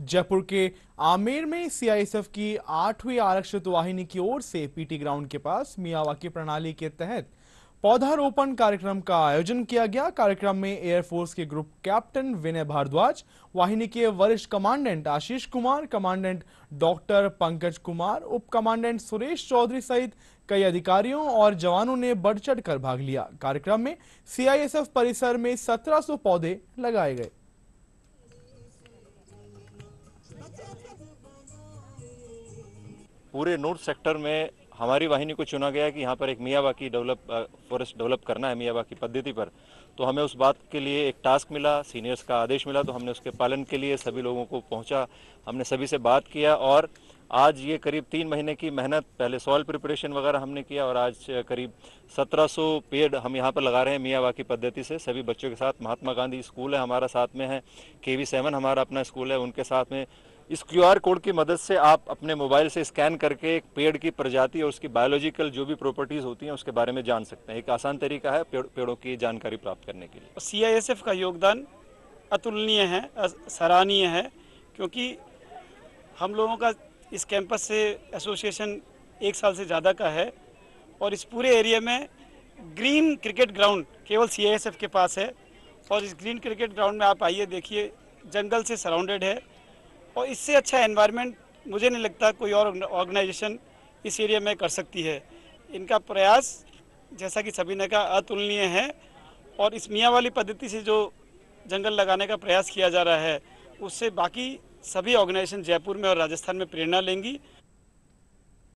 जयपुर के आमेर में सीआईएसएफ की आठवीं आरक्षित वाहिनी की ओर से पीटी ग्राउंड के पास मियावाकी प्रणाली के तहत पौधारोपण कार्यक्रम का आयोजन किया गया कार्यक्रम में एयरफोर्स के ग्रुप कैप्टन विनय भारद्वाज वाहिनी के वरिष्ठ commandant Ashish Kumar commandant doctor Pankaj Kumar उप कमांडेंट सुरेश चौधरी सहित कई अधिकारियों और जवानों ने बढ़ चढ़ कर भाग लिया कार्यक्रम में सीआईएसएफ परिसर में सत्रह पौधे लगाए गए पूरे नॉर्थ सेक्टर में हमारी वाहिनी को चुना गया कि यहाँ पर एक मियावाकी डेवलप फॉरेस्ट डेवलप करना है बाकी पद्धति पर तो हमें उस बात के लिए एक टास्क मिला सीनियर्स का आदेश मिला तो हमने उसके पालन के लिए सभी लोगों को पहुँचा हमने सभी से बात किया और आज ये करीब तीन महीने की मेहनत पहले सॉयल प्रिपरेशन वगैरह हमने किया और आज करीब 1700 पेड़ हम यहाँ पर लगा रहे हैं मियाँ बाकी पद्धति से सभी बच्चों के साथ महात्मा गांधी स्कूल है हमारा साथ में है के वी सेवन हमारा अपना स्कूल है उनके साथ में इस क्यूआर कोड की मदद से आप अपने मोबाइल से स्कैन करके एक पेड़ की प्रजाति और उसकी बायोलॉजिकल जो भी प्रॉपर्टीज होती हैं उसके बारे में जान सकते हैं एक आसान तरीका है पेड़, पेड़ों की जानकारी प्राप्त करने के लिए सीआईएसएफ का योगदान अतुलनीय है सराहनीय है क्योंकि हम लोगों का इस कैंपस से एसोसिएशन एक साल से ज़्यादा का है और इस पूरे एरिया में ग्रीन क्रिकेट ग्राउंड केवल सी के पास है और इस ग्रीन क्रिकेट ग्राउंड में आप आइए देखिए जंगल से सराउंडेड है और इससे अच्छा एनवायरनमेंट मुझे नहीं लगता कोई और ऑर्गेनाइजेशन इस एरिया में कर सकती है इनका प्रयास जैसा कि सभी ने कहा अतुलनीय है और इस मियाँ वाली पद्धति से जो जंगल लगाने का प्रयास किया जा रहा है उससे बाकी सभी ऑर्गेनाइजेशन जयपुर में और राजस्थान में प्रेरणा लेंगी